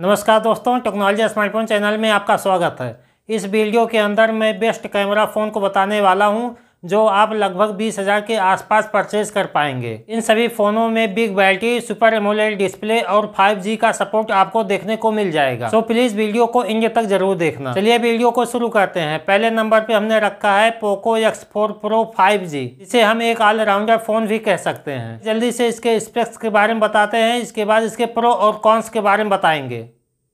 नमस्कार दोस्तों technology smartphone channel में आपका स्वागत है इस वीडियो के अंदर मैं बेस्ट कैमरा फ़ोन को बताने वाला हूं जो आप लगभग बीस हज़ार के आसपास परचेज कर पाएंगे इन सभी फ़ोनों में big battery super AMOLED display और 5G का सपोर्ट आपको देखने को मिल जाएगा तो प्लीज़ वीडियो को इंड तक जरूर देखना चलिए वीडियो को शुरू करते हैं पहले नंबर पे हमने रखा है Poco X four Pro five इसे हम एक ऑलराउंडर फ़ोन भी कह सकते हैं जल्दी से इसके स्पेक्स के बारे में बताते हैं इसके बाद इसके प्रो और कॉन्स के बारे में बताएंगे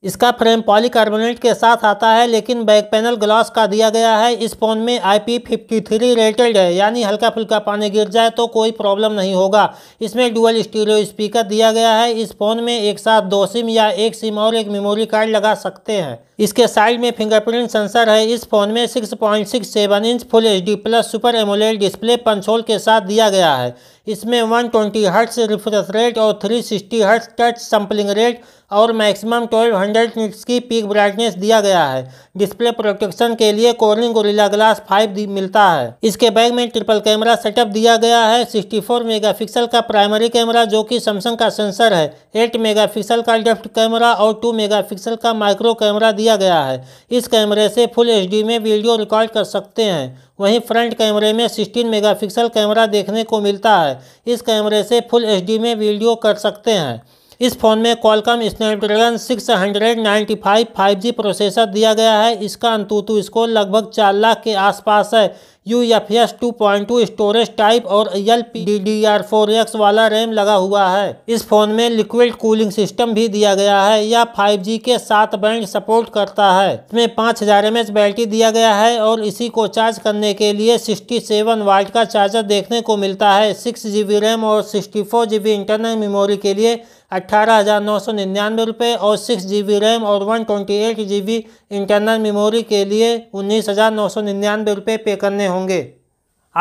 इसका फ्रेम पॉलीकार्बोनेट के साथ आता है लेकिन बैक पैनल ग्लास का दिया गया है इस फ़ोन में I P fifty three rated है यानी हल्का फुल्का पानी गिर जाए तो कोई प्रॉब्लम नहीं होगा इसमें डुअल स्टीरियो स्पीकर दिया गया है इस फ़ोन में एक साथ दो सिम या एक सिम और एक मेमोरी कार्ड लगा सकते हैं इसके साइड में फिंगरप्रिंट सेंसर है इस फ़ोन में 6.67 inch full H plus super AMOLED display punch hole के साथ दिया गया है इसमें 120 ट्वेंटी हर्ट्स रिफ्रेश रेट और 360 sixty hertz touch sampling rate और मैक्सिमम 1200 हंड्रेड निट्स की पीक ब्राइटनेस दिया गया है डिस्प्ले प्रोटेक्शन के लिए कोरिंग गोरिल्ला ग्लास 5 मिलता है इसके बैग में ट्रिपल कैमरा सेटअप दिया गया है 64 मेगापिक्सल का प्राइमरी कैमरा जो कि सैमसंग का सेंसर है 8 मेगापिक्सल का डेफ्ट कैमरा और 2 मेगापिक्सल का माइक्रो कैमरा दिया गया है इस कैमरे से फुल एच में वीडियो रिकॉर्ड कर सकते हैं वहीं फ्रंट कैमरे में 16 मेगापिक्सल कैमरा देखने को मिलता है इस कैमरे से फुल एचडी में वीडियो कर सकते हैं इस फ़ोन में कॉलकम स्नैपड्रैगन 695 जी प्रोसेसर दिया गया है इसका अंतुतु स्कोर लगभग चार लाख के आसपास है U F S two point two storage type और L P D D R four X वाला रैम लगा हुआ है इस फोन में लिक्विड कूलिंग सिस्टम भी दिया गया है यह फाइव जी के सात बैंड सपोर्ट करता है इसमें पाँच हजार एम एच बैटरी दिया गया है और इसी को चार्ज करने के लिए सिक्सटी सेवन वाल्ट का चार्जर देखने को मिलता है सिक्स जी बी रैम और sixty four G B internal memory के लिए अट्ठारह हज़ार नौ सौ निन्यानवे रुपये और सिक्स जी बी रैम और one twenty eight G B internal memory के लिए उन्नीस हज़ार नौ सौ निन्यानवे रुपये पे करने होंगे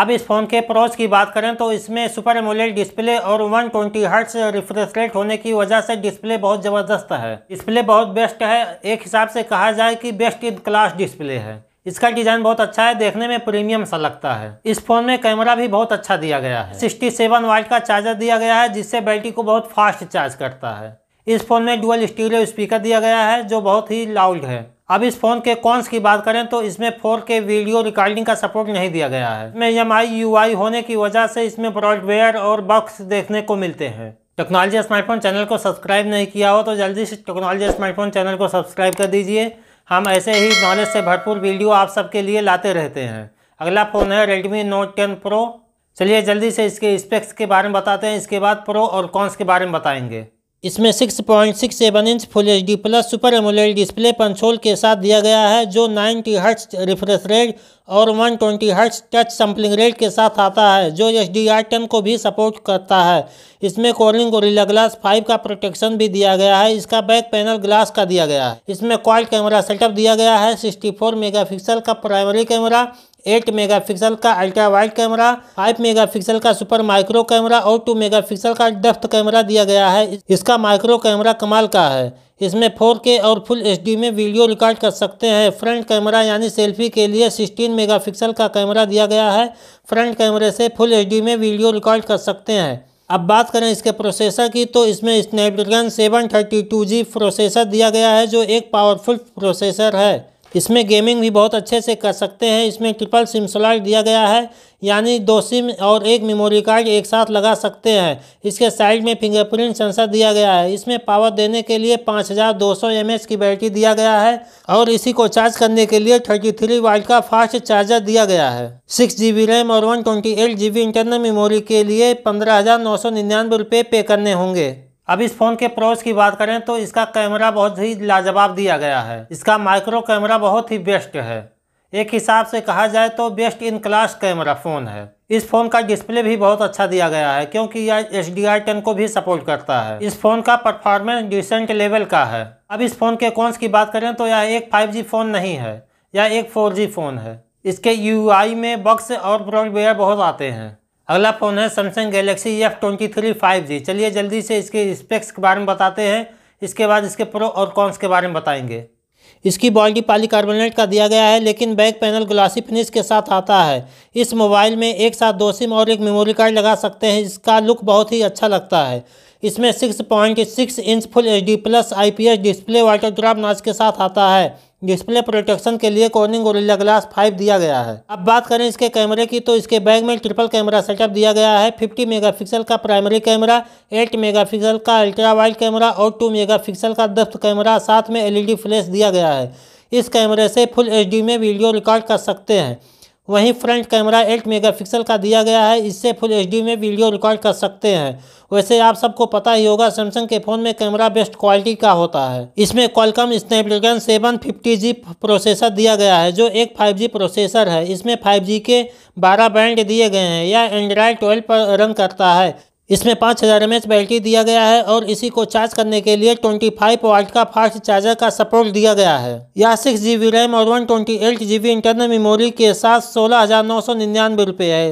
अब इस फ़ोन के प्रोस की बात करें तो इसमें सुपर एमोलेड डिस्प्ले और 120 ट्वेंटी हर्ट्स रिफ्रेश रेट होने की वजह से डिस्प्ले बहुत ज़बरदस्त है डिस्प्ले बहुत बेस्ट है एक हिसाब से कहा जाए कि बेस्ट इन क्लास डिस्प्ले है इसका डिज़ाइन बहुत अच्छा है देखने में प्रीमियम सा लगता है इस फ़ोन में कैमरा भी बहुत अच्छा दिया गया है सिक्सटी सेवन वाइट का चार्जर दिया गया है जिससे बैटरी को बहुत फास्ट चार्ज करता है इस फ़ोन में डुअल स्टीरियो स्पीकर दिया गया है जो बहुत ही लाउड है अब इस फ़ोन के कॉन्स की बात करें तो इसमें फोर के वीडियो रिकॉर्डिंग का सपोर्ट नहीं दिया गया है इसमें एम आई होने की वजह से इसमें ब्रॉडवेयर और बक्स देखने को मिलते हैं टेक्नोलॉजी स्मार्टफोन चैनल को सब्सक्राइब नहीं किया हो तो जल्दी से टेक्नोलॉजी स्मार्टफोन चैनल को सब्सक्राइब कर दीजिए हम ऐसे ही नॉलेज से भरपूर वीडियो आप सबके लिए लाते रहते हैं अगला फ़ोन है रेडमी नोट टेन प्रो चलिए जल्दी से इसके स्पेक्स के बारे में बताते हैं इसके बाद प्रो और कॉन्स के बारे में बताएंगे इसमें 6.67 point six seven inch full H D plus super AMOLED display punch hole के साथ दिया गया है जो 90 हर्ट्स रिफ्रेश रेट और 120 twenty hertz touch sampling rate के साथ आता है जो एच डी आर टेन को भी सपोर्ट करता है इसमें और गोरिल्ला ग्लास 5 का प्रोटेक्शन भी दिया गया है इसका बैक पैनल ग्लास का दिया गया है इसमें क्वाल कैमरा सेटअप दिया गया है मेगा पिक्सल का प्राइमरी कैमरा एट मेगापिक्सल का ultra wide camera mega megapixel का सुपर माइक्रो कैमरा और मेगा मेगापिक्सल का डेफ्थ कैमरा दिया गया है इसका माइक्रो कैमरा कमाल का है इसमें 4K और फुल एच में वीडियो रिकॉर्ड कर सकते हैं फ्रंट कैमरा यानी सेल्फी के लिए 16 मेगापिक्सल का कैमरा दिया गया है फ्रंट कैमरे से फुल एच में वीडियो रिकॉर्ड कर सकते हैं अब बात करें इसके प्रोसेसर की तो इसमें Snapdragon seven thirty two G processor दिया गया है जो एक पावरफुल प्रोसेसर है इसमें गेमिंग भी बहुत अच्छे से कर सकते हैं इसमें ट्रिपल सिम स्लॉट दिया गया है यानी दो सिम और एक मेमोरी कार्ड एक साथ लगा सकते हैं इसके साइड में फिंगरप्रिंट सेंसर दिया गया है इसमें पावर देने के लिए 5200 एच की बैटरी दिया गया है और इसी को चार्ज करने के लिए 33 वाट का फास्ट चार्जर दिया गया है सिक्स जी बी रैम और one twenty eight G B internal memory के लिए पंद्रह हज़ार नौ सौ निन्यानवे रुपये पे करने होंगे अब इस फ़ोन के प्रोस की बात करें तो इसका कैमरा बहुत ही लाजवाब दिया गया है इसका माइक्रो कैमरा बहुत ही बेस्ट है एक हिसाब से कहा जाए तो best in class camera phone है इस फ़ोन का डिस्प्ले भी बहुत अच्छा दिया गया है क्योंकि यह एच डी आई टेन को भी सपोर्ट करता है इस फ़ोन का परफॉर्मेंस डिसेंट लेवल का है अब इस फ़ोन के कौनस की बात करें तो यह एक फाइव जी फ़ोन नहीं है यह एक फोर जी फ़ोन है इसके यू आई में बक्स और ब्रॉडवेयर बहुत आते हैं अगला फ़ोन है Samsung Galaxy F twenty three five G चलिए जल्दी से इसके स्पेक्स के बारे में बताते हैं इसके बाद इसके प्रो और कॉन्स के बारे में बताएंगे इसकी बॉडी पॉलीकार्बोनेट का दिया गया है लेकिन बैक पैनल ग्लासी फिनिश के साथ आता है इस मोबाइल में एक साथ दो सिम और एक मेमोरी कार्ड लगा सकते हैं इसका लुक बहुत ही अच्छा लगता है इसमें six point six inch full D plus IPS display waterdrop notch के साथ आता है डिस्प्ले प्रोटेक्शन के लिए कॉर्निंग गोरिल्ला ग्लास 5 दिया गया है अब बात करें इसके कैमरे की तो इसके बैग में ट्रिपल कैमरा सेटअप दिया गया है 50 मेगापिक्सल का प्राइमरी कैमरा 8 मेगापिक्सल का अल्ट्रा वाइड कैमरा और 2 मेगापिक्सल का दफ्त कैमरा साथ में एलईडी फ्लैश e दिया गया है इस कैमरे से फुल डी में वीडियो रिकॉर्ड कर सकते हैं वहीं फ्रंट कैमरा 8 मेगापिक्सल का दिया गया है इससे फुल एचडी में वीडियो रिकॉर्ड कर सकते हैं वैसे आप सबको पता ही होगा सैमसंग के फ़ोन में कैमरा बेस्ट क्वालिटी का होता है इसमें Qualcomm Snapdragon seven fifty processor दिया गया है जो एक 5G प्रोसेसर है इसमें 5G के 12 बैंड दिए गए हैं यह एंड्रॉयड ट्वेल्व पर रन करता है इसमें पाँच हज़ार एम बैटरी दिया गया है और इसी को चार्ज करने के लिए 25 वाल्ट का फास्ट चार्जर का सपोर्ट दिया गया है यह सिक्स जी रैम और वन ट्वेंटी इंटरनल मेमोरी के साथ सोलह हज़ार नौ सौ निन्यानवे रुपये है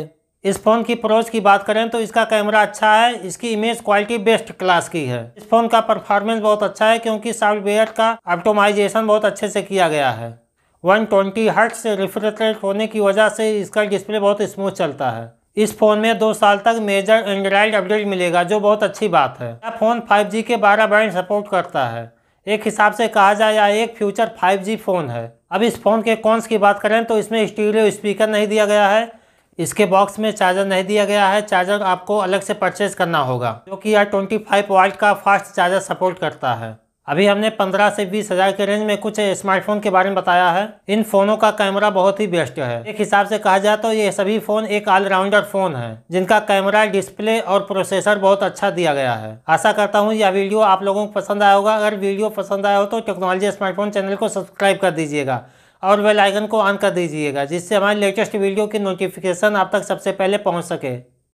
इस फ़ोन की प्रोज की बात करें तो इसका कैमरा अच्छा है इसकी इमेज क्वालिटी बेस्ट क्लास की है इस फ़ोन का परफॉर्मेंस बहुत अच्छा है क्योंकि सॉफ्टवेयर का ऑप्टोमाइजेशन बहुत अच्छे से किया गया है वन ट्वेंटी हर्ट से रिफ्रेश रेट होने की वजह से इसका डिस्प्ले बहुत स्मूथ चलता है इस फोन में दो साल तक मेजर एंड्रॉयड अपडेट मिलेगा जो बहुत अच्छी बात है यह फोन 5G के 12 बैंड सपोर्ट करता है एक हिसाब से कहा जाए यह एक फ्यूचर 5G फ़ोन है अब इस फ़ोन के कॉन्स की बात करें तो इसमें स्टीरियो स्पीकर नहीं दिया गया है इसके बॉक्स में चार्जर नहीं दिया गया है चार्जर आपको अलग से परचेज करना होगा क्योंकि यह ट्वेंटी फाइव का फास्ट चार्जर सपोर्ट करता है अभी हमने 15 से बीस हज़ार के रेंज में कुछ स्मार्टफोन के बारे में बताया है इन फ़ोनों का कैमरा बहुत ही बेस्ट है एक हिसाब से कहा जाए तो ये सभी फ़ोन एक ऑलराउंडर फ़ोन है जिनका कैमरा डिस्प्ले और प्रोसेसर बहुत अच्छा दिया गया है आशा करता हूँ यह वीडियो आप लोगों को पसंद आया होगा अगर वीडियो पसंद आया हो तो टेक्नोलॉजी स्मार्टफोन चैनल को सब्सक्राइब कर दीजिएगा और वेलाइकन को ऑन कर दीजिएगा जिससे हमारे लेटेस्ट वीडियो की नोटिफिकेशन आप तक सबसे पहले पहुँच सके